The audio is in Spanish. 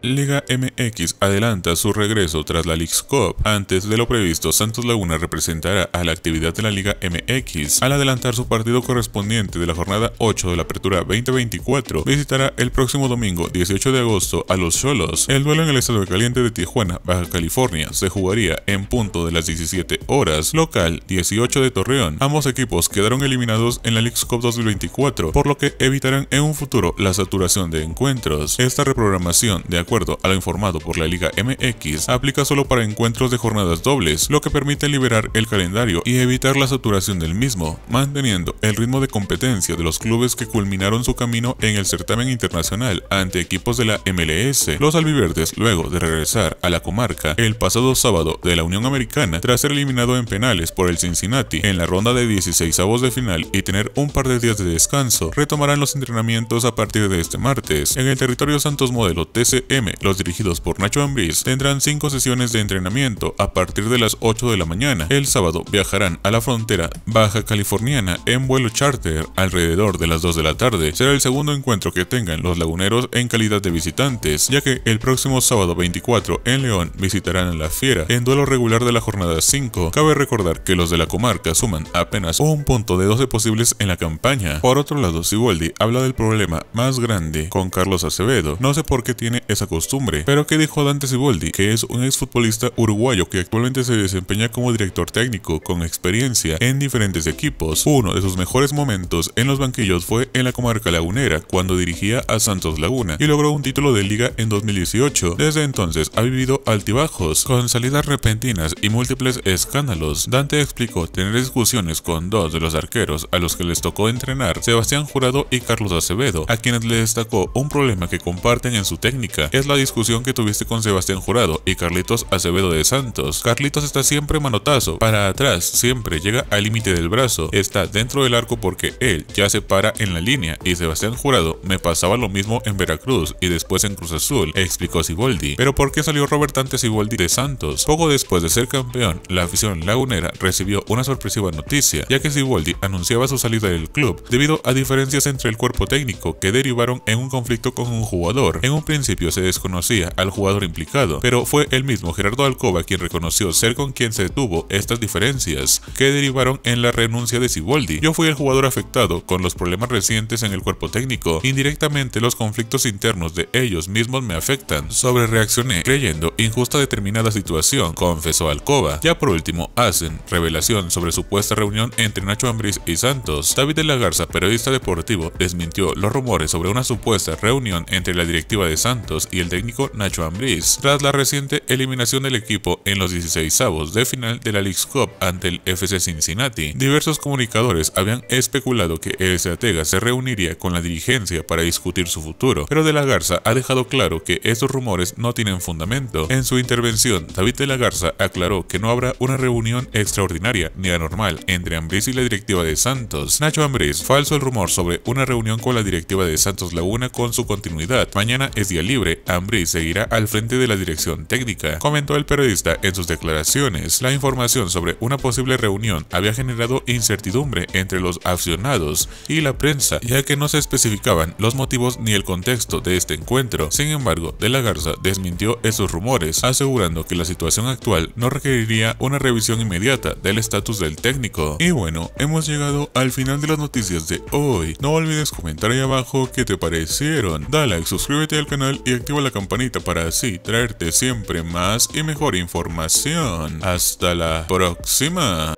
Liga MX adelanta su regreso tras la Leagues Cup. Antes de lo previsto, Santos Laguna representará a la actividad de la Liga MX al adelantar su partido correspondiente de la jornada 8 de la apertura 2024. Visitará el próximo domingo 18 de agosto a los Cholos. El duelo en el Estadio Caliente de Tijuana, Baja California, se jugaría en punto de las 17 horas, local 18 de Torreón. Ambos equipos quedaron eliminados en la Leagues Cup 2024, por lo que evitarán en un futuro la saturación de encuentros. Esta reprogramación, de acuerdo a lo informado por la Liga MX, aplica solo para encuentros de jornadas dobles, lo que permite liberar el calendario y evitar la saturación del mismo, manteniendo el ritmo de competencia de los clubes que culminaron su camino en el certamen internacional ante equipos de la MLS. Los albiverdes, luego de regresar a la comarca el pasado sábado de la Unión Americana, tras ser eliminado en penales por el Cincinnati en la ronda de 16 avos de final y tener un par de días de descanso, retomarán los entrenamientos a partir de este martes en el territorio Santos Modelo TCM e los dirigidos por Nacho Ambriz tendrán cinco sesiones de entrenamiento a partir de las 8 de la mañana. El sábado viajarán a la frontera baja californiana en vuelo charter alrededor de las 2 de la tarde. Será el segundo encuentro que tengan los laguneros en calidad de visitantes, ya que el próximo sábado 24 en León visitarán la Fiera en duelo regular de la jornada 5. Cabe recordar que los de la comarca suman apenas un punto de 12 posibles en la campaña. Por otro lado, Siboldi habla del problema más grande con Carlos Acevedo. No sé por qué tiene esa costumbre, pero que dijo Dante Ciboldi, que es un exfutbolista uruguayo que actualmente se desempeña como director técnico con experiencia en diferentes equipos. Uno de sus mejores momentos en los banquillos fue en la comarca lagunera, cuando dirigía a Santos Laguna y logró un título de liga en 2018. Desde entonces ha vivido altibajos, con salidas repentinas y múltiples escándalos. Dante explicó tener discusiones con dos de los arqueros a los que les tocó entrenar, Sebastián Jurado y Carlos Acevedo, a quienes le destacó un problema que comparten en su técnica, es la discusión que tuviste con Sebastián Jurado y Carlitos Acevedo de Santos. Carlitos está siempre manotazo, para atrás, siempre llega al límite del brazo, está dentro del arco porque él ya se para en la línea y Sebastián Jurado me pasaba lo mismo en Veracruz y después en Cruz Azul, explicó Siboldi. Pero ¿por qué salió Robert antes Siboldi de Santos? Poco después de ser campeón, la afición lagunera recibió una sorpresiva noticia, ya que Siboldi anunciaba su salida del club debido a diferencias entre el cuerpo técnico que derivaron en un conflicto con un jugador. En un principio se desconocía al jugador implicado, pero fue el mismo Gerardo Alcoba quien reconoció ser con quien se tuvo estas diferencias, que derivaron en la renuncia de Siboldi. Yo fui el jugador afectado con los problemas recientes en el cuerpo técnico, indirectamente los conflictos internos de ellos mismos me afectan, sobre reaccioné creyendo injusta determinada situación, confesó Alcoba. Ya por último, hacen revelación sobre supuesta reunión entre Nacho Ambriz y Santos. David de la Garza, periodista deportivo, desmintió los rumores sobre una supuesta reunión entre la directiva de Santos y el técnico Nacho Ambriz, tras la reciente eliminación del equipo en los 16 avos de final de la League Cup ante el FC Cincinnati. Diversos comunicadores habían especulado que el estratega se reuniría con la dirigencia para discutir su futuro, pero De la Garza ha dejado claro que estos rumores no tienen fundamento. En su intervención, David De la Garza aclaró que no habrá una reunión extraordinaria ni anormal entre Ambriz y la directiva de Santos. Nacho Ambriz, falso el rumor sobre una reunión con la directiva de Santos Laguna con su continuidad. Mañana es día libre Ambrí seguirá al frente de la dirección técnica, comentó el periodista en sus declaraciones. La información sobre una posible reunión había generado incertidumbre entre los accionados y la prensa, ya que no se especificaban los motivos ni el contexto de este encuentro. Sin embargo, De la Garza desmintió esos rumores, asegurando que la situación actual no requeriría una revisión inmediata del estatus del técnico. Y bueno, hemos llegado al final de las noticias de hoy. No olvides comentar ahí abajo qué te parecieron. Dale like, suscríbete al canal y activa la campanita para así traerte siempre más y mejor información. Hasta la próxima.